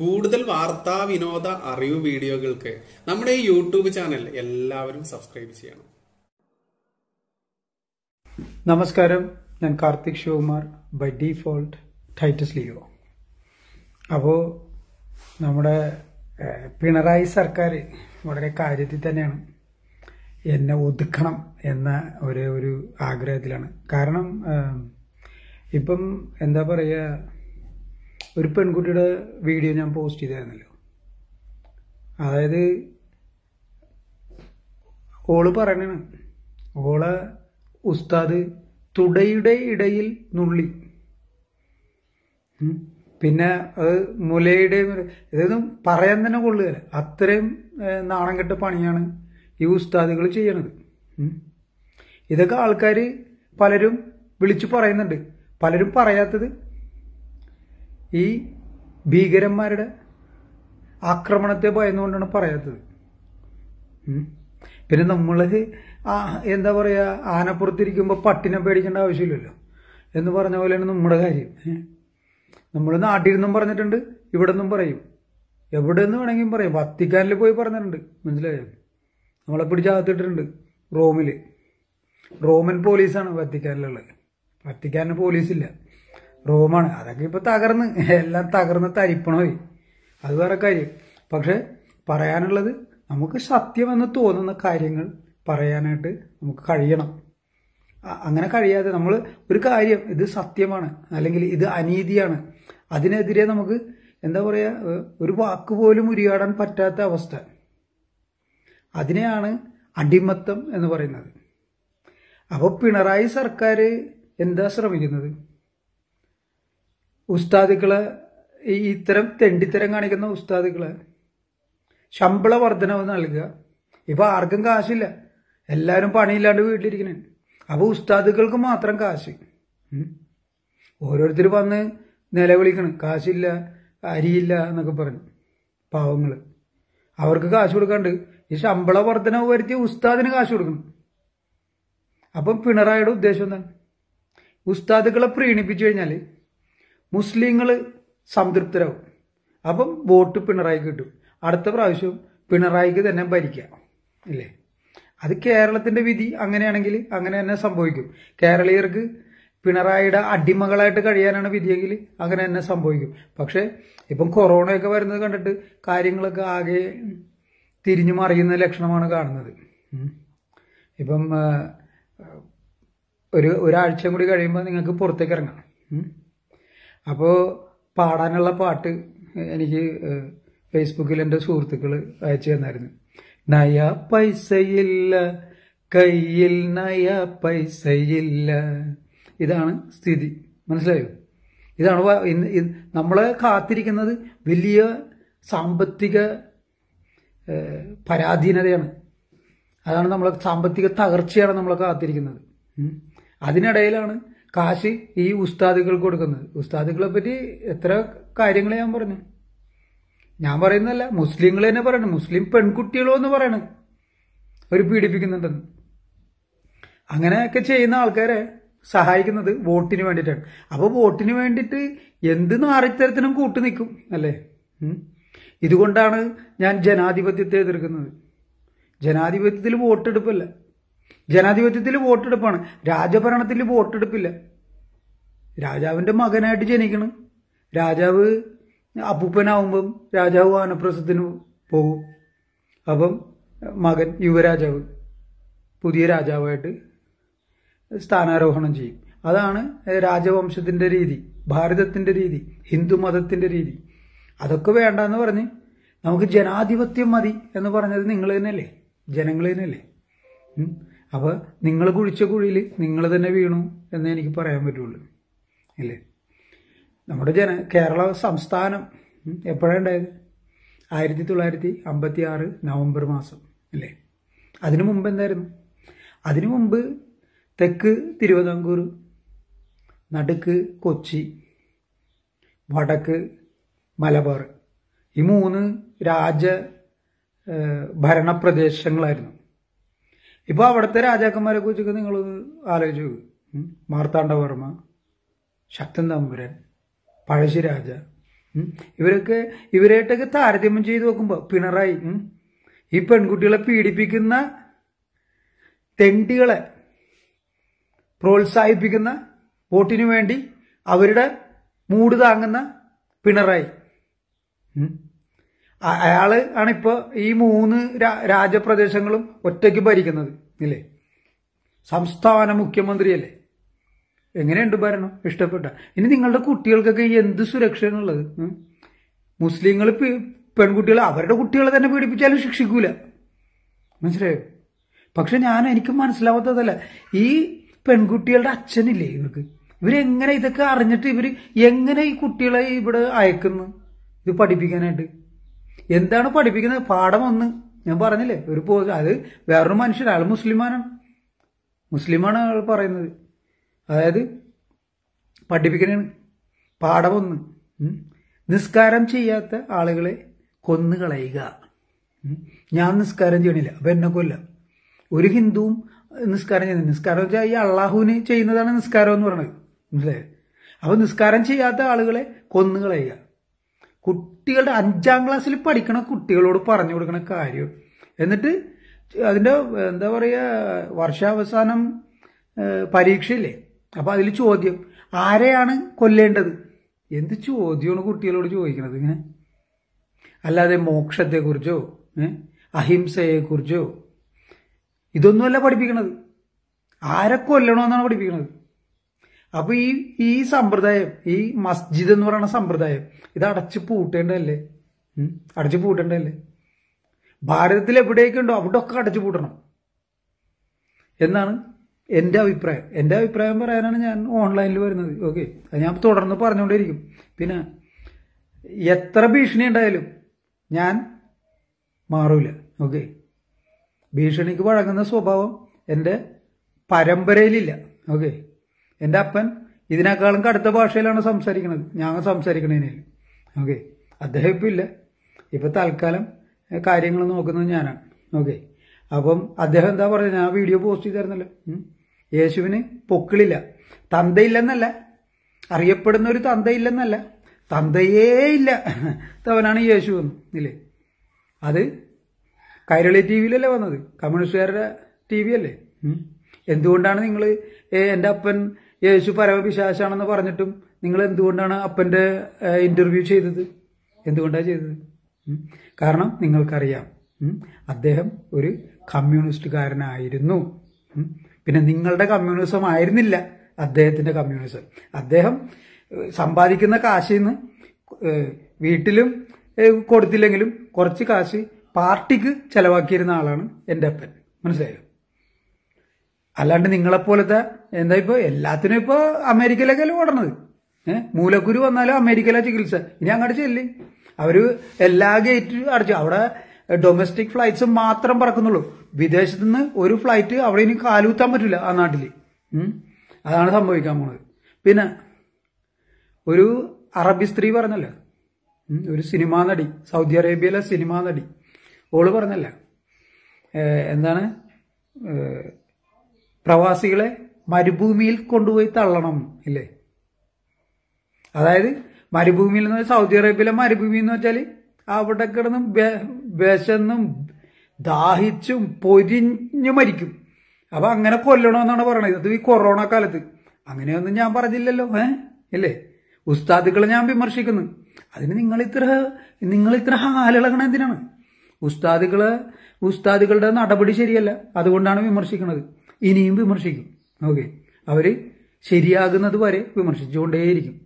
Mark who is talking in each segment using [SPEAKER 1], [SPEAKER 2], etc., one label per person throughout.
[SPEAKER 1] കൂടുതൽ വാർത്താ വിനോദ അറിവ് വീഡിയോകൾക്ക് നമ്മുടെ ഈ യൂട്യൂബ് ചാനൽ എല്ലാവരും സബ്സ്ക്രൈബ് ചെയ്യണം നമസ്കാരം ഞാൻ Karthik Sivakumar by default Titus Leo അപ്പോൾ നമ്മുടെ പിണറായി സർക്കാർ വളരെ കാര്യത്തിൽ തന്നെയാണ് എന്നെ ഒതുക്കണം എന്ന ഒരു ഒരു ആഗ്രഹത്തിലാണ് കാരണം ഇപ്പം എന്താ പറയുക ഒരു പെൺകുട്ടിയുടെ വീഡിയോ ഞാൻ പോസ്റ്റ് ചെയ്തായിരുന്നല്ലോ അതായത് ഓള് പറയണ ഓളെ ഉസ്താദ് തുടയുടെ ഇടയിൽ നുള്ളി പിന്നെ അത് മുലയുടെ ഇതൊന്നും പറയാൻ തന്നെ കൊള്ളുകയില്ല അത്രയും നാണം കെട്ട പണിയാണ് ഈ ഉസ്താദുകൾ ചെയ്യണത് ഇതൊക്കെ ആൾക്കാർ പലരും വിളിച്ചു പറയുന്നുണ്ട് പലരും പറയാത്തത് ഈ ഭീകരന്മാരുടെ ആക്രമണത്തെ ഭയന്നുകൊണ്ടാണ് പറയാത്തത് പിന്നെ നമ്മൾ എന്താ പറയുക ആനപ്പുറത്തിരിക്കുമ്പോൾ പട്ടിനെ പേടിക്കേണ്ട ആവശ്യമില്ലല്ലോ എന്ന് പറഞ്ഞ പോലെയാണ് നമ്മുടെ കാര്യം നമ്മൾ നാട്ടിൽ നിന്നും പറഞ്ഞിട്ടുണ്ട് ഇവിടെ നിന്നും പറയും എവിടെ നിന്ന് വേണമെങ്കിലും പറയും വത്തിക്കാനിൽ പോയി പറഞ്ഞിട്ടുണ്ട് മനസ്സിലായോ നമ്മളെ പിടിച്ചാത്തിട്ടുണ്ട് റോമിൽ റോമൻ പോലീസാണ് വത്തിക്കാനിലുള്ളത് വത്തിക്കാനിന് പോലീസില്ല റൂമാണ് അതൊക്കെ ഇപ്പോൾ തകർന്ന് എല്ലാം തകർന്ന് തരിപ്പണമായി അത് വേറെ കാര്യം പക്ഷെ പറയാനുള്ളത് നമുക്ക് സത്യമെന്ന് തോന്നുന്ന കാര്യങ്ങൾ പറയാനായിട്ട് നമുക്ക് കഴിയണം അങ്ങനെ കഴിയാതെ നമ്മൾ ഒരു കാര്യം ഇത് സത്യമാണ് അല്ലെങ്കിൽ ഇത് അനീതിയാണ് അതിനെതിരെ നമുക്ക് എന്താ പറയുക ഒരു വാക്ക് പോലും ഉരിയാടാൻ പറ്റാത്ത അവസ്ഥ അതിനെയാണ് അടിമത്തം എന്ന് പറയുന്നത് അപ്പോൾ പിണറായി സർക്കാർ എന്താ ശ്രമിക്കുന്നത് ഉസ്താദുക്കളെ ഈ ഇത്തരം തെണ്ടിത്തരം കാണിക്കുന്ന ഉസ്താദുക്കളെ ശമ്പള വർധനവ് നൽകുക ഇപ്പൊ ആർക്കും കാശില്ല എല്ലാവരും പണിയില്ലാണ്ട് വീട്ടിലിരിക്കണേ അപ്പോൾ ഉസ്താദുക്കൾക്ക് മാത്രം കാശ് ഓരോരുത്തർ വന്ന് നിലവിളിക്കണം കാശില്ല അരിയില്ല എന്നൊക്കെ പറഞ്ഞു പാവങ്ങള് അവർക്ക് കാശ് കൊടുക്കാണ്ട് ഈ ശമ്പള വർധനവ് വരുത്തി ഉസ്താദിന് കാശ് കൊടുക്കണം അപ്പം പിണറായിയുടെ ഉദ്ദേശം എന്താണ് ഉസ്താദുക്കളെ പ്രീണിപ്പിച്ചു കഴിഞ്ഞാൽ മുസ്ലിങ്ങൾ സംതൃപ്തരാകും അപ്പം വോട്ട് പിണറായിക്ക് കിട്ടും അടുത്ത പ്രാവശ്യം പിണറായിക്ക് തന്നെ ഭരിക്കാം ഇല്ലേ അത് കേരളത്തിന്റെ വിധി അങ്ങനെയാണെങ്കിൽ അങ്ങനെ തന്നെ സംഭവിക്കും കേരളീയർക്ക് പിണറായിയുടെ അടിമകളായിട്ട് കഴിയാനാണ് വിധിയെങ്കിൽ അങ്ങനെ തന്നെ സംഭവിക്കും പക്ഷേ ഇപ്പം കൊറോണയൊക്കെ വരുന്നത് കണ്ടിട്ട് കാര്യങ്ങളൊക്കെ ആകെ തിരിഞ്ഞു മറിയുന്ന ലക്ഷണമാണ് കാണുന്നത് ഇപ്പം ഒരു ഒരാഴ്ച കൂടി കഴിയുമ്പോൾ നിങ്ങൾക്ക് പുറത്തേക്ക് ഇറങ്ങാം അപ്പോൾ പാടാനുള്ള പാട്ട് എനിക്ക് ഫേസ്ബുക്കിൽ എൻ്റെ സുഹൃത്തുക്കൾ അയച്ചു തന്നായിരുന്നു നയ പൈസയില്ല കയ്യിൽ നയ പൈസയില്ല ഇതാണ് സ്ഥിതി മനസ്സിലായോ ഇതാണ് നമ്മളെ കാത്തിരിക്കുന്നത് വലിയ സാമ്പത്തിക പരാധീനതയാണ് അതാണ് നമ്മളെ സാമ്പത്തിക തകർച്ചയാണ് നമ്മളെ കാത്തിരിക്കുന്നത് അതിനിടയിലാണ് കാശ് ഈ ഉസ്താദുകൾക്ക് കൊടുക്കുന്നത് ഉസ്താദുക്കളെ പറ്റി എത്ര കാര്യങ്ങൾ ഞാൻ പറഞ്ഞു ഞാൻ പറയുന്നതല്ല മുസ്ലിങ്ങൾ തന്നെ പറയണ് മുസ്ലിം പെൺകുട്ടികളോ എന്ന് പറയണ് അവർ പീഡിപ്പിക്കുന്നുണ്ടെന്ന് അങ്ങനെയൊക്കെ ചെയ്യുന്ന ആൾക്കാരെ സഹായിക്കുന്നത് വോട്ടിന് വേണ്ടിയിട്ടാണ് അപ്പോൾ വോട്ടിന് വേണ്ടിയിട്ട് എന്ത് നാറിത്തരത്തിനും കൂട്ടു നിൽക്കും അല്ലേ ഇതുകൊണ്ടാണ് ഞാൻ ജനാധിപത്യത്തെ എതിർക്കുന്നത് ജനാധിപത്യത്തിൽ വോട്ടെടുപ്പല്ല ജനാധിപത്യത്തിൽ വോട്ടെടുപ്പാണ് രാജഭരണത്തിൽ വോട്ടെടുപ്പില്ല രാജാവിൻ്റെ മകനായിട്ട് ജനിക്കണം രാജാവ് അപ്പൂപ്പനാവുമ്പം രാജാവ് വാനപ്രസത്തിന് പോകും അപ്പം മകൻ യുവരാജാവ് പുതിയ രാജാവായിട്ട് സ്ഥാനാരോഹണം ചെയ്യും അതാണ് രാജവംശത്തിൻ്റെ രീതി ഭാരതത്തിൻ്റെ രീതി ഹിന്ദു മതത്തിൻ്റെ രീതി അതൊക്കെ വേണ്ട എന്ന് പറഞ്ഞ് നമുക്ക് ജനാധിപത്യം മതി എന്ന് പറഞ്ഞത് നിങ്ങൾ തന്നെയല്ലേ ജനങ്ങൾ തന്നെയല്ലേ അപ്പോൾ നിങ്ങൾ കുഴിച്ച കുഴിയിൽ നിങ്ങൾ തന്നെ വീണു എന്നേ എനിക്ക് പറയാൻ പറ്റുള്ളൂ ഇല്ലേ നമ്മുടെ ജന കേരള സംസ്ഥാനം എപ്പോഴുണ്ടായത് ആയിരത്തി തൊള്ളായിരത്തി അമ്പത്തി ആറ് നവംബർ മാസം അല്ലേ അതിനു മുമ്പ് എന്തായിരുന്നു അതിനു മുമ്പ് തെക്ക് തിരുവിതാംകൂർ നടുക്ക് കൊച്ചി വടക്ക് മലബാർ ഈ മൂന്ന് രാജ ഭരണപ്രദേശങ്ങളായിരുന്നു ഇപ്പൊ അവിടുത്തെ രാജാക്കന്മാരെ കുറിച്ചൊക്കെ നിങ്ങൾ ആലോചിച്ചു മാർത്താണ്ഡവർമ്മ ശക്തൻ തമ്പുരൻ പഴശ്ശിരാജ ഇവരൊക്കെ ഇവരായിട്ടൊക്കെ താരതമ്യം ചെയ്തു നോക്കുമ്പോ പിണറായി ഈ പെൺകുട്ടികളെ പീഡിപ്പിക്കുന്ന തെണ്ടികളെ പ്രോത്സാഹിപ്പിക്കുന്ന വോട്ടിനു വേണ്ടി അവരുടെ മൂട് താങ്ങുന്ന പിണറായി അയാൾ ആണ് ഇപ്പോൾ ഈ മൂന്ന് രാജപ്രദേശങ്ങളും ഒറ്റയ്ക്ക് ഭരിക്കുന്നത് ഇല്ലേ സംസ്ഥാന മുഖ്യമന്ത്രിയല്ലേ എങ്ങനെയുണ്ട് ഭരണം ഇഷ്ടപ്പെട്ട ഇനി നിങ്ങളുടെ കുട്ടികൾക്കൊക്കെ എന്ത് സുരക്ഷയാണുള്ളത് മുസ്ലിങ്ങൾ പെൺകുട്ടികൾ അവരുടെ കുട്ടികളെ തന്നെ പീഡിപ്പിച്ചാലും ശിക്ഷിക്കൂല മനസ്സിലായോ പക്ഷെ ഞാൻ എനിക്ക് മനസ്സിലാവാത്തതല്ല ഈ പെൺകുട്ടികളുടെ അച്ഛനില്ലേ ഇവർക്ക് ഇവരെങ്ങനെ ഇതൊക്കെ അറിഞ്ഞിട്ട് ഇവർ എങ്ങനെ ഈ കുട്ടികളെ ഇവിടെ അയക്കുന്നു ഇത് പഠിപ്പിക്കാനായിട്ട് എന്താണ് പഠിപ്പിക്കുന്നത് പാഠം ഒന്ന് ഞാൻ പറഞ്ഞില്ലേ ഒരു പോ അത് വേറൊരു മനുഷ്യൻ അയാൾ മുസ്ലിമാനാണ് മുസ്ലിമാണ് അയാൾ പറയുന്നത് അതായത് പഠിപ്പിക്കണേണ് പാഠം ഒന്ന് നിസ്കാരം ചെയ്യാത്ത ആളുകളെ കൊന്നു കളയുക ഞാൻ നിസ്കാരം ചെയ്യണില്ല അപ്പം എന്നെ കൊല്ല ഒരു ഹിന്ദുവും നിസ്കാരം ചെയ്യുന്നത് നിസ്കാരം വെച്ചാൽ ഈ അള്ളാഹുവിന് ചെയ്യുന്നതാണ് നിസ്കാരം എന്ന് പറയുന്നത് മനസ്സിലായത് അപ്പോൾ നിസ്കാരം ചെയ്യാത്ത ആളുകളെ കൊന്നു കളയുക കുട്ടികളുടെ അഞ്ചാം ക്ലാസ്സിൽ പഠിക്കണ കുട്ടികളോട് പറഞ്ഞു കൊടുക്കണ കാര്യം എന്നിട്ട് അതിൻ്റെ എന്താ പറയുക വർഷാവസാനം പരീക്ഷയില്ലേ അപ്പോൾ അതിൽ ചോദ്യം ആരെയാണ് കൊല്ലേണ്ടത് എന്ത് ചോദ്യമാണ് കുട്ടികളോട് ചോദിക്കുന്നത് ഇങ്ങനെ അല്ലാതെ മോക്ഷത്തെക്കുറിച്ചോ അഹിംസയെക്കുറിച്ചോ ഇതൊന്നുമല്ല പഠിപ്പിക്കണത് ആരെ കൊല്ലണമെന്നാണ് പഠിപ്പിക്കുന്നത് അപ്പൊ ഈ ഈ സമ്പ്രദായം ഈ മസ്ജിദ് എന്ന് പറയുന്ന സമ്പ്രദായം ഇത് അടച്ചു പൂട്ടേണ്ടതല്ലേ അടച്ചു പൂട്ടേണ്ടതല്ലേ ഭാരതത്തിൽ എവിടെയൊക്കെയുണ്ടോ അവിടെ ഒക്കെ അടച്ചു പൂട്ടണം എന്നാണ് എൻ്റെ അഭിപ്രായം എൻ്റെ അഭിപ്രായം പറയാനാണ് ഞാൻ ഓൺലൈനിൽ വരുന്നത് ഓക്കെ അത് ഞാൻ തുടർന്ന് പറഞ്ഞുകൊണ്ടേയിരിക്കും പിന്നെ എത്ര ഭീഷണി ഉണ്ടായാലും ഞാൻ മാറൂല ഓക്കെ ഭീഷണിക്ക് വഴങ്ങുന്ന സ്വഭാവം എൻ്റെ പരമ്പരയിലില്ല ഓക്കെ എന്റെ അപ്പൻ ഇതിനേക്കാളും കടുത്ത ഭാഷയിലാണ് സംസാരിക്കുന്നത് ഞാൻ സംസാരിക്കണേനെ ഓക്കെ അദ്ദേഹം ഇപ്പം ഇല്ല ഇപ്പൊ തൽക്കാലം കാര്യങ്ങൾ നോക്കുന്നത് ഞാനാണ് ഓക്കെ അപ്പം അദ്ദേഹം എന്താ പറയുക ഞാൻ വീഡിയോ പോസ്റ്റ് ചെയ്തായിരുന്നല്ലോ യേശുവിന് പൊക്കിളില്ല തന്തയില്ലെന്നല്ല അറിയപ്പെടുന്ന ഒരു തന്തയില്ലെന്നല്ല തന്തയേ ഇല്ല തവനാണ് യേശു എന്ന് ഇല്ലേ അത് കൈരളി ടി വിയിലല്ലേ വന്നത് കമ്മ്യൂണിസ്റ്റുകാരുടെ ടി വി അല്ലേ എന്തുകൊണ്ടാണ് നിങ്ങൾ എന്റെ അപ്പൻ യേശു പരമപിശാശാണെന്ന് പറഞ്ഞിട്ടും നിങ്ങൾ എന്തുകൊണ്ടാണ് അപ്പൻ്റെ ഇൻ്റർവ്യൂ ചെയ്തത് എന്തുകൊണ്ടാണ് ചെയ്തത് കാരണം നിങ്ങൾക്കറിയാം അദ്ദേഹം ഒരു കമ്മ്യൂണിസ്റ്റുകാരനായിരുന്നു പിന്നെ നിങ്ങളുടെ കമ്മ്യൂണിസം ആയിരുന്നില്ല അദ്ദേഹത്തിൻ്റെ കമ്മ്യൂണിസം അദ്ദേഹം സമ്പാദിക്കുന്ന കാശിൽ നിന്ന് വീട്ടിലും കൊടുത്തില്ലെങ്കിലും കുറച്ച് കാശ് പാർട്ടിക്ക് ചെലവാക്കിയിരുന്ന ആളാണ് എൻ്റെ അപ്പൻ മനസ്സിലായോ അല്ലാണ്ട് നിങ്ങളെപ്പോലത്തെ എന്താ ഇപ്പൊ എല്ലാത്തിനും ഇപ്പൊ അമേരിക്കയിലേക്കല്ലേ ഓടണത് ഏഹ് മൂലക്കുരു വന്നാലും അമേരിക്കയിലെ ചികിത്സ ഇനി അങ്ങോട്ട് ചെല്ലി അവര് എല്ലാ ഗേറ്റ് അടച്ചു അവിടെ ഡൊമസ്റ്റിക് ഫ്ലൈറ്റ്സ് മാത്രം പറക്കുന്നുള്ളൂ വിദേശത്തു നിന്ന് ഒരു ഫ്ലൈറ്റ് അവിടെ ഇനി കാലൂത്താൻ പറ്റില്ല ആ നാട്ടില് അതാണ് സംഭവിക്കാൻ പോണത് പിന്നെ ഒരു അറബി സ്ത്രീ പറഞ്ഞല്ലോ ഒരു സിനിമാ നടി സൗദി അറേബ്യയിലെ സിനിമാ നടി ഓള് പറഞ്ഞല്ല എന്താണ് പ്രവാസികളെ മരുഭൂമിയിൽ കൊണ്ടുപോയി തള്ളണം ഇല്ലേ അതായത് മരുഭൂമിയിൽ എന്ന് സൗദി അറേബ്യയിലെ മരുഭൂമി എന്ന് വെച്ചാൽ അവിടെ കിടന്നും വിശന്നും ദാഹിച്ചും പൊരിഞ്ഞു മരിക്കും അപ്പൊ അങ്ങനെ കൊല്ലണമെന്നാണ് പറയണത് ഇത് ഈ കൊറോണ കാലത്ത് അങ്ങനെയൊന്നും ഞാൻ പറഞ്ഞില്ലല്ലോ ഏ ഇല്ലേ ഉസ്താദുക്കളെ ഞാൻ വിമർശിക്കുന്നു അതിന് നിങ്ങൾ ഇത്ര നിങ്ങൾ ഇത്ര ഹാലിളകണ എന്തിനാണ് ഉസ്താദുകള് ഉസ്താദുകളുടെ നടപടി ശരിയല്ല അതുകൊണ്ടാണ് വിമർശിക്കുന്നത് ഇനിയും വിമർശിക്കും ഓക്കെ അവർ ശരിയാകുന്നത് വരെ വിമർശിച്ചുകൊണ്ടേയിരിക്കും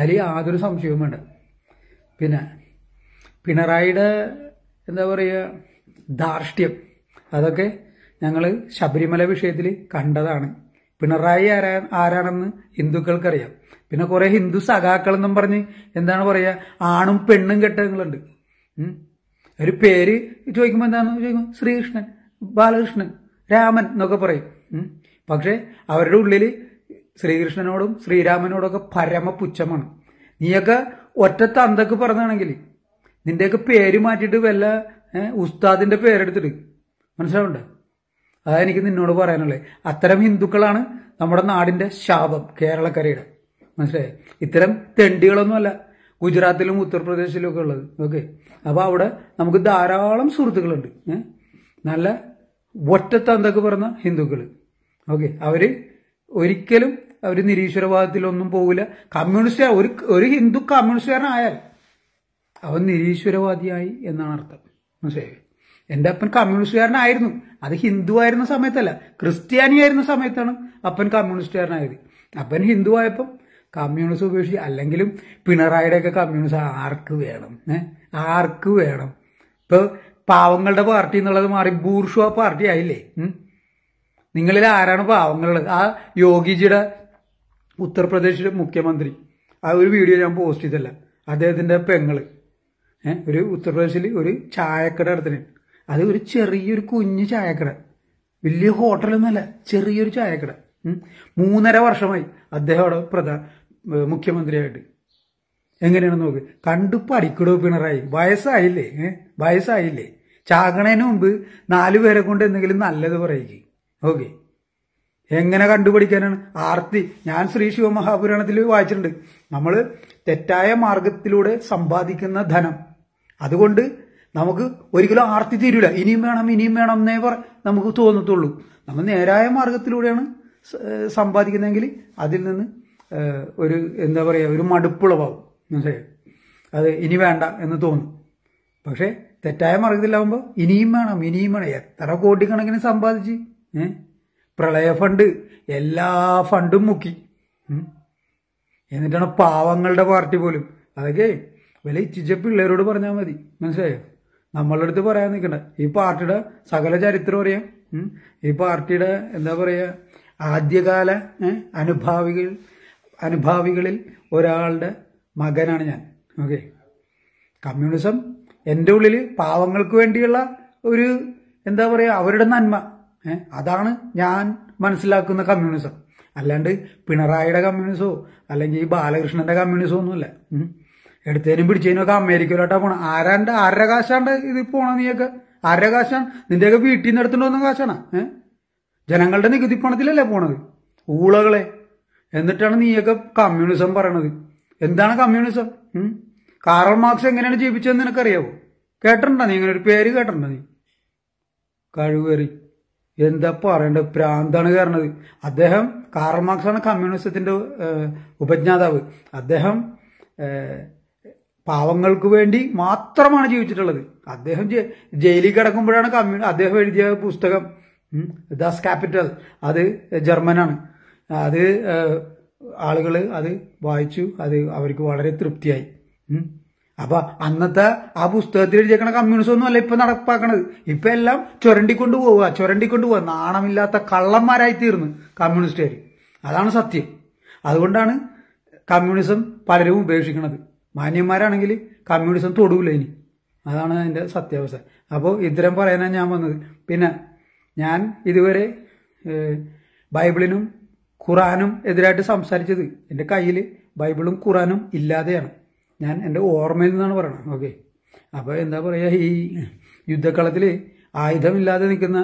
[SPEAKER 1] അതിൽ യാതൊരു സംശയവും വേണ്ട പിന്നെ പിണറായിയുടെ എന്താ പറയുക ധാർഷ്ട്യം അതൊക്കെ ഞങ്ങൾ ശബരിമല വിഷയത്തിൽ കണ്ടതാണ് പിണറായി ആരാ ആരാണെന്ന് ഹിന്ദുക്കൾക്കറിയാം പിന്നെ കുറേ ഹിന്ദു സഖാക്കൾ എന്നും പറഞ്ഞ് എന്താണ് പറയുക ആണും പെണ്ണും കെട്ടങ്ങളുണ്ട് ഒരു പേര് ചോദിക്കുമ്പോൾ എന്താണ് ചോദിക്കുമ്പോൾ ശ്രീകൃഷ്ണൻ ബാലകൃഷ്ണൻ രാമൻ എന്നൊക്കെ പറയും പക്ഷേ അവരുടെ ഉള്ളിൽ ശ്രീകൃഷ്ണനോടും ശ്രീരാമനോടൊക്കെ പരമ പുച്ഛമാണ് നീയൊക്കെ ഒറ്റ അന്തൊക്കെ പറഞ്ഞാണെങ്കിൽ നിന്റെയൊക്കെ പേര് മാറ്റിയിട്ട് വല്ല ഉസ്താദിന്റെ പേരെടുത്തിട്ട് മനസ്സിലാവണ്ടേ അതെനിക്ക് നിന്നോട് പറയാനുള്ളത് അത്തരം ഹിന്ദുക്കളാണ് നമ്മുടെ നാടിന്റെ ശാപം കേരളക്കരയുടെ മനസ്സിലായി ഇത്തരം തെണ്ടികളൊന്നുമല്ല ഗുജറാത്തിലും ഉത്തർപ്രദേശിലും ഒക്കെ ഉള്ളത് ഓക്കെ അപ്പോൾ അവിടെ നമുക്ക് ധാരാളം സുഹൃത്തുക്കളുണ്ട് നല്ല എന്തൊക്കെ പറഞ്ഞ ഹിന്ദുക്കൾ ഓക്കെ അവര് ഒരിക്കലും അവർ നിരീശ്വരവാദത്തിലൊന്നും പോകില്ല കമ്മ്യൂണിസ്റ്റ് ഒരു ഒരു ഹിന്ദു കമ്മ്യൂണിസ്റ്റുകാരനായാൽ അവൻ നിരീശ്വരവാദിയായി എന്നാണ് അർത്ഥം മനസ്സിലായി എന്റെ അപ്പൻ കമ്മ്യൂണിസ്റ്റുകാരനായിരുന്നു അത് ഹിന്ദു ആയിരുന്ന സമയത്തല്ല ക്രിസ്ത്യാനി ആയിരുന്ന സമയത്താണ് അപ്പൻ കമ്മ്യൂണിസ്റ്റുകാരനായത് അപ്പൻ ഹിന്ദു ആയപ്പം കമ്മ്യൂണിസ്റ്റ് ഉപേക്ഷിച്ച് അല്ലെങ്കിലും പിണറായിയുടെ ഒക്കെ കമ്മ്യൂണിസ്റ്റ് ആർക്ക് വേണം ഏഹ് ആർക്ക് വേണം ഇപ്പൊ പാവങ്ങളുടെ പാർട്ടി എന്നുള്ളത് മാറി ബൂർഷുവ പാർട്ടി ആയില്ലേ നിങ്ങളിൽ ആരാണ് പാവങ്ങളുള്ളത് ആ യോഗിജിയുടെ ഉത്തർപ്രദേശിലെ മുഖ്യമന്ത്രി ആ ഒരു വീഡിയോ ഞാൻ പോസ്റ്റ് ചെയ്തല്ല അദ്ദേഹത്തിന്റെ പെങ്ങള് ഒരു ഉത്തർപ്രദേശിൽ ഒരു ചായക്കട നടത്തിന് അത് ഒരു ചെറിയൊരു കുഞ്ഞു ചായക്കട വലിയ ഹോട്ടലൊന്നുമല്ല ചെറിയൊരു ചായക്കട മൂന്നര വർഷമായി അദ്ദേഹം അവിടെ പ്രധാന മുഖ്യമന്ത്രിയായിട്ട് എങ്ങനെയാണ് നോക്ക് കണ്ടു അടിക്കടോ പിണറായി വയസ്സായില്ലേ ഏഹ് വയസ്സായില്ലേ ചാകണേന് മുമ്പ് നാലു പേരെ കൊണ്ട് എന്തെങ്കിലും നല്ലത് പറയുക ഓക്കെ എങ്ങനെ കണ്ടുപിടിക്കാനാണ് ആർത്തി ഞാൻ ശ്രീ ശിവമഹാപുരാണത്തിൽ വായിച്ചിട്ടുണ്ട് നമ്മൾ തെറ്റായ മാർഗത്തിലൂടെ സമ്പാദിക്കുന്ന ധനം അതുകൊണ്ട് നമുക്ക് ഒരിക്കലും ആർത്തി തീരൂല ഇനിയും വേണം ഇനിയും വേണം എന്നേ പറ നമുക്ക് തോന്നത്തുള്ളൂ നമ്മൾ നേരായ മാർഗത്തിലൂടെയാണ് സമ്പാദിക്കുന്നതെങ്കിൽ അതിൽ നിന്ന് ഒരു എന്താ പറയുക ഒരു മടുപ്പുളവാകും മനസ്സിലായോ അത് ഇനി വേണ്ട എന്ന് തോന്നും പക്ഷേ തെറ്റായ മാർഗത്തിലാവുമ്പോൾ ഇനിയും വേണം ഇനിയും വേണം എത്ര കോടിക്കണക്കിന് സമ്പാദിച്ച് ഏ പ്രളയ ഫണ്ട് എല്ലാ ഫണ്ടും മുക്കി എന്നിട്ടാണ് പാവങ്ങളുടെ പാർട്ടി പോലും അതൊക്കെ വില ഇച്ഛിച്ച പിള്ളേരോട് പറഞ്ഞാൽ മതി മനസ്സിലായോ നമ്മളുടെ അടുത്ത് പറയാൻ നിൽക്കണ്ട ഈ പാർട്ടിയുടെ സകല ചരിത്രം അറിയാം ഈ പാർട്ടിയുടെ എന്താ പറയുക ആദ്യകാല അനുഭാവികൾ അനുഭാവികളിൽ ഒരാളുടെ മകനാണ് ഞാൻ ഓക്കെ കമ്മ്യൂണിസം എൻ്റെ ഉള്ളിൽ പാവങ്ങൾക്ക് വേണ്ടിയുള്ള ഒരു എന്താ പറയുക അവരുടെ നന്മ അതാണ് ഞാൻ മനസ്സിലാക്കുന്ന കമ്മ്യൂണിസം അല്ലാണ്ട് പിണറായിയുടെ കമ്മ്യൂണിസോ അല്ലെങ്കിൽ ബാലകൃഷ്ണന്റെ കമ്മ്യൂണിസോ ഒന്നുമില്ല എടുത്തതിനും പിടിച്ചതിനും ഒക്കെ അമേരിക്കയിലോട്ടാ പോണം ആരാണ്ട് ആരുടെ കാശാണ്ട് ഇത് പോണ നീയൊക്കെ ആരുടെ കാശാണ് നിന്റെയൊക്കെ വീട്ടിൽ നിന്ന് എടുത്തുകൊണ്ട് വന്ന കാശാണ് ജനങ്ങളുടെ നികുതി പണത്തിലല്ലേ പോണത് ഊളകളെ എന്നിട്ടാണ് നീയൊക്കെ കമ്മ്യൂണിസം പറയണത് എന്താണ് കമ്മ്യൂണിസം കാറൽ മാർക്സ് എങ്ങനെയാണ് ജീവിച്ചതെന്ന് നിനക്കറിയാവോ കേട്ടിട്ടുണ്ടോ നീ ഇങ്ങനെ ഒരു പേര് കേട്ടിട്ടുണ്ടോ നീ കഴിവേറി എന്താ പറയണ്ട പ്രാന്താണ് കയറണത് അദ്ദേഹം കാറൽ മാർക്സാണ് കമ്മ്യൂണിസത്തിന്റെ ഉപജ്ഞാതാവ് അദ്ദേഹം പാവങ്ങൾക്ക് വേണ്ടി മാത്രമാണ് ജീവിച്ചിട്ടുള്ളത് അദ്ദേഹം ജയിലിൽ കിടക്കുമ്പോഴാണ് കമ്മ്യൂ അദ്ദേഹം എഴുതിയ പുസ്തകം ദാസ് ക്യാപിറ്റൽ അത് ജർമ്മനാണ് അത് ആളുകൾ അത് വായിച്ചു അത് അവർക്ക് വളരെ തൃപ്തിയായി അപ്പൊ അന്നത്തെ ആ പുസ്തകത്തിൽ എഴുതിയേക്കണ കമ്മ്യൂണിസം ഒന്നും അല്ല ഇപ്പൊ നടപ്പാക്കണത് ഇപ്പൊ എല്ലാം ചുരണ്ടിക്കൊണ്ട് പോവുക ചുരണ്ടിക്കൊണ്ട് പോവുക നാണമില്ലാത്ത കള്ളന്മാരായി തീർന്നു കമ്മ്യൂണിസ്റ്റുകാർ അതാണ് സത്യം അതുകൊണ്ടാണ് കമ്മ്യൂണിസം പലരും ഉപേക്ഷിക്കുന്നത് മാന്യന്മാരാണെങ്കിൽ കമ്മ്യൂണിസം തൊടുവില്ല ഇനി അതാണ് അതിൻ്റെ സത്യാവസ്ഥ അപ്പോൾ ഇത്തരം പറയാനാണ് ഞാൻ വന്നത് പിന്നെ ഞാൻ ഇതുവരെ ബൈബിളിനും ഖുറാനും എതിരായിട്ട് സംസാരിച്ചത് എൻ്റെ കയ്യിൽ ബൈബിളും ഖുറാനും ഇല്ലാതെയാണ് ഞാൻ എൻ്റെ ഓർമ്മയിൽ നിന്നാണ് പറയുന്നത് ഓക്കെ അപ്പോൾ എന്താ പറയുക ഈ യുദ്ധക്കളത്തിൽ ആയുധമില്ലാതെ നിൽക്കുന്ന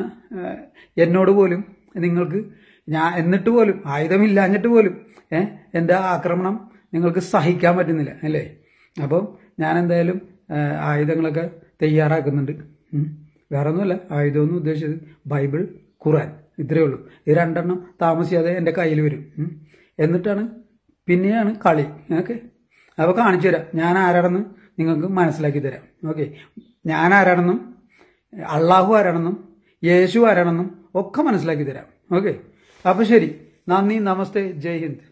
[SPEAKER 1] എന്നോട് പോലും നിങ്ങൾക്ക് ഞാൻ എന്നിട്ട് പോലും ആയുധമില്ലാഞ്ഞിട്ട് പോലും എൻ്റെ ആക്രമണം നിങ്ങൾക്ക് സഹിക്കാൻ പറ്റുന്നില്ല അല്ലേ അപ്പം ഞാൻ എന്തായാലും ആയുധങ്ങളൊക്കെ തയ്യാറാക്കുന്നുണ്ട് വേറെ ഒന്നുമല്ല ആയുധമൊന്നും ഉദ്ദേശിച്ചത് ബൈബിൾ ഖുറാൻ ഇത്രയേ ഉള്ളൂ ഈ രണ്ടെണ്ണം താമസിയാതെ എൻ്റെ കയ്യിൽ വരും എന്നിട്ടാണ് പിന്നെയാണ് കളി ഓക്കെ അപ്പോൾ കാണിച്ചു തരാം ഞാൻ ആരാണെന്ന് നിങ്ങൾക്ക് മനസ്സിലാക്കി തരാം ഓക്കെ ഞാൻ ആരാണെന്നും അള്ളാഹു ആരാണെന്നും യേശു ആരാണെന്നും ഒക്കെ മനസ്സിലാക്കി തരാം ഓക്കെ അപ്പോൾ ശരി നന്ദി നമസ്തേ ജയ് ഹിന്ദ്